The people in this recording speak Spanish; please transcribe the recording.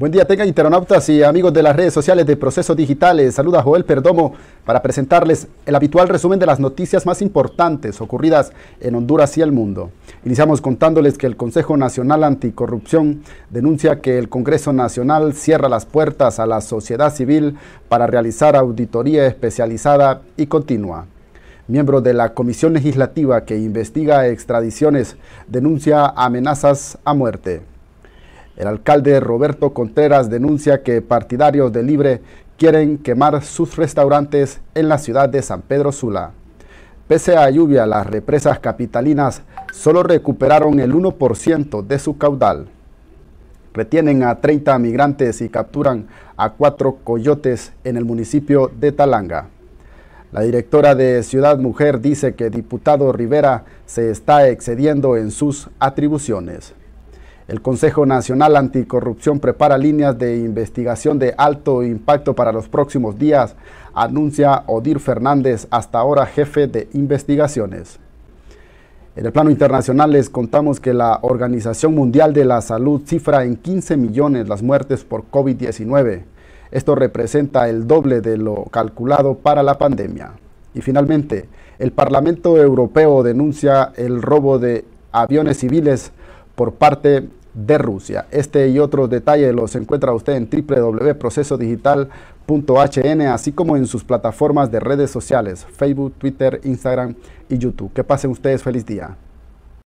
Buen día, tengan internautas y amigos de las redes sociales de Procesos Digitales. Saluda Joel Perdomo para presentarles el habitual resumen de las noticias más importantes ocurridas en Honduras y el mundo. Iniciamos contándoles que el Consejo Nacional Anticorrupción denuncia que el Congreso Nacional cierra las puertas a la sociedad civil para realizar auditoría especializada y continua miembro de la Comisión Legislativa que investiga extradiciones, denuncia amenazas a muerte. El alcalde Roberto Contreras denuncia que partidarios de Libre quieren quemar sus restaurantes en la ciudad de San Pedro Sula. Pese a lluvia, las represas capitalinas solo recuperaron el 1% de su caudal. Retienen a 30 migrantes y capturan a cuatro coyotes en el municipio de Talanga. La directora de Ciudad Mujer dice que diputado Rivera se está excediendo en sus atribuciones. El Consejo Nacional Anticorrupción prepara líneas de investigación de alto impacto para los próximos días, anuncia Odir Fernández, hasta ahora jefe de investigaciones. En el plano internacional les contamos que la Organización Mundial de la Salud cifra en 15 millones las muertes por COVID-19. Esto representa el doble de lo calculado para la pandemia. Y finalmente, el Parlamento Europeo denuncia el robo de aviones civiles por parte de Rusia. Este y otros detalles los encuentra usted en www.procesodigital.hn, así como en sus plataformas de redes sociales, Facebook, Twitter, Instagram y YouTube. Que pasen ustedes feliz día.